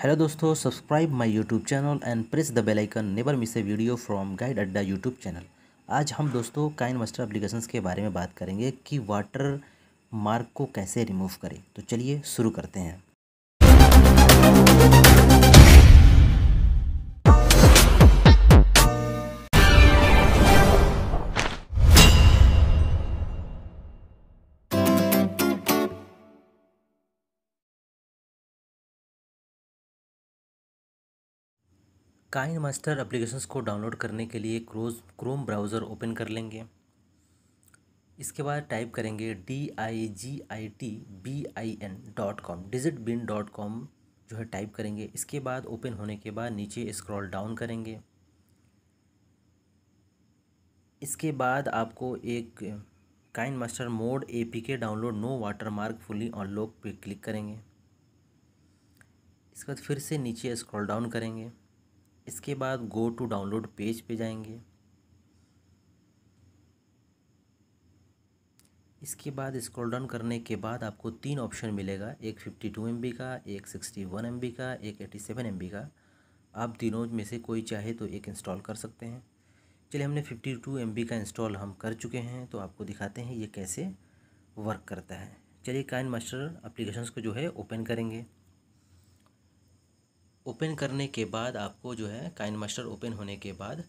hello दोस्तों subscribe my YouTube channel and press the bell icon never miss a video from guide Adda YouTube channel आज हम दोस्तों Kine master applications के बारे में बात करेंगे कि वाटर मार्क को कैसे रिमूव करें तो चलिए शुरू करते हैं काइन मास्टर अप्लीकेशन को डाउनलोड करने के लिए क्रोज क्रोम ब्राउज़र ओपन कर लेंगे इसके बाद टाइप करेंगे D I G I T B I N dot com digit bin dot com जो है टाइप करेंगे इसके बाद ओपन होने के बाद नीचे स्क्रॉल डाउन करेंगे इसके बाद आपको एक KineMaster mod A P K download no watermark fully unlock पे क्लिक करेंगे इसके बाद फिर से नीचे स्क्रॉल डाउन करेंगे इसके बाद गो टू डाउनलोड पेज पे जाएंगे इसके बाद स्क्रॉल डाउन करने के बाद आपको तीन ऑप्शन मिलेगा एक फिफ्टी टू एम बी का एक सिक्सटी वन एम बी का एक एटी सेवन एम बी का आप तीनों में से कोई चाहे तो एक इंस्टॉल कर सकते हैं चलिए हमने फिफ्टी टू एम बी का इंस्टॉल हम कर चुके हैं तो आपको दिखाते हैं ये कैसे वर्क करता है चलिए काइन मास्टर अप्लीकेशन को जो है ओपन करेंगे ओपन करने के बाद आपको जो है काइन मास्टर ओपन होने के बाद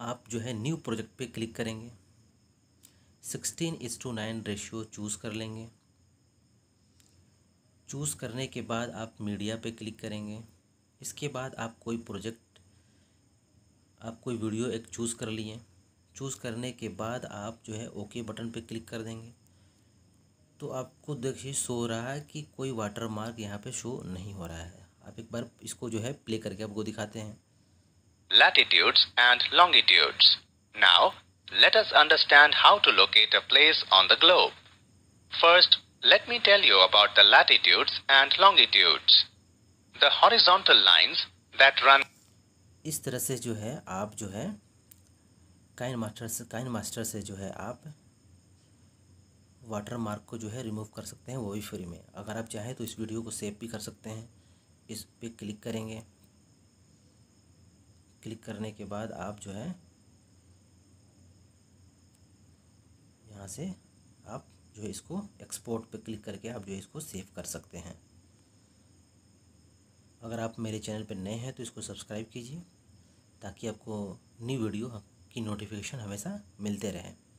आप जो है न्यू प्रोजेक्ट पे क्लिक करेंगे sixteen is to nine ratio choose कर लेंगे चूज़ करने के बाद आप मीडिया पे क्लिक करेंगे इसके बाद आप कोई प्रोजेक्ट आप कोई वीडियो एक चूज़ कर लिए चूज़ करने के बाद आप जो है ओके बटन पे क्लिक कर देंगे तो आपको देखिए शो हो रहा है कि कोई वाटर मार्क यहाँ पे शो नहीं हो रहा है आप एक बार इसको जो है प्ले करके आपको दिखाते हैं latitudes and longitudes now let us understand how to locate a place on the globe first let me tell you about the latitudes and longitudes the horizontal lines that run इस तरह से जो है आप जो है काइन मास्टर से KineMaster से जो है आप वाटर मार्क को जो है रिमूव कर सकते हैं वो भी फ्री में अगर आप चाहें तो इस वीडियो को सेव भी कर सकते हैं इस पर क्लिक करेंगे क्लिक करने के बाद आप जो है यहाँ से आप जो है इसको एक्सपोर्ट पे क्लिक करके आप जो है इसको सेव कर सकते हैं अगर आप मेरे चैनल पर नए हैं तो इसको सब्सक्राइब कीजिए ताकि आपको न्यू वीडियो की नोटिफिकेशन हमेशा मिलते रहें